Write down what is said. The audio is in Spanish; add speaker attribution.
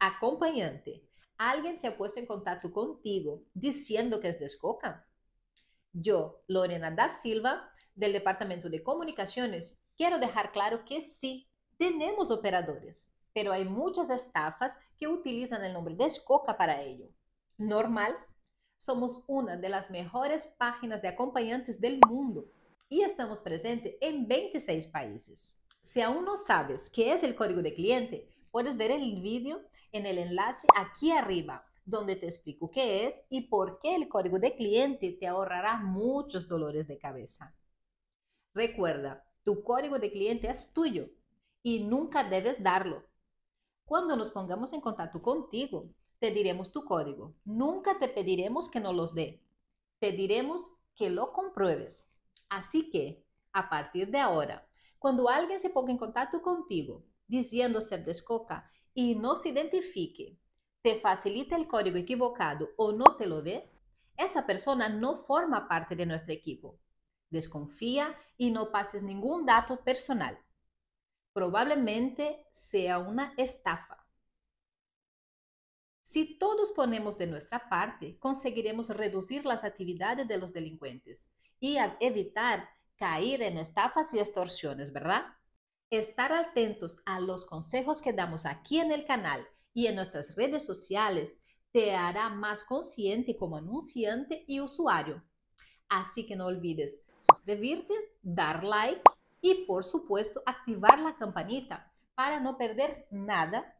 Speaker 1: acompañante, alguien se ha puesto en contacto contigo diciendo que es de Escoca? Yo, Lorena da Silva, del Departamento de Comunicaciones, quiero dejar claro que sí, tenemos operadores, pero hay muchas estafas que utilizan el nombre de Escoca para ello. Normal, somos una de las mejores páginas de acompañantes del mundo y estamos presentes en 26 países. Si aún no sabes qué es el código de cliente, Puedes ver el vídeo en el enlace aquí arriba, donde te explico qué es y por qué el código de cliente te ahorrará muchos dolores de cabeza. Recuerda, tu código de cliente es tuyo y nunca debes darlo. Cuando nos pongamos en contacto contigo, te diremos tu código. Nunca te pediremos que nos los dé. Te diremos que lo compruebes. Así que, a partir de ahora, cuando alguien se ponga en contacto contigo diciendo ser descoca y no se identifique, te facilita el código equivocado o no te lo dé, esa persona no forma parte de nuestro equipo. Desconfía y no pases ningún dato personal. Probablemente sea una estafa. Si todos ponemos de nuestra parte, conseguiremos reducir las actividades de los delincuentes y evitar caer en estafas y extorsiones, ¿verdad? Estar atentos a los consejos que damos aquí en el canal y en nuestras redes sociales te hará más consciente como anunciante y usuario. Así que no olvides suscribirte, dar like y por supuesto activar la campanita para no perder nada.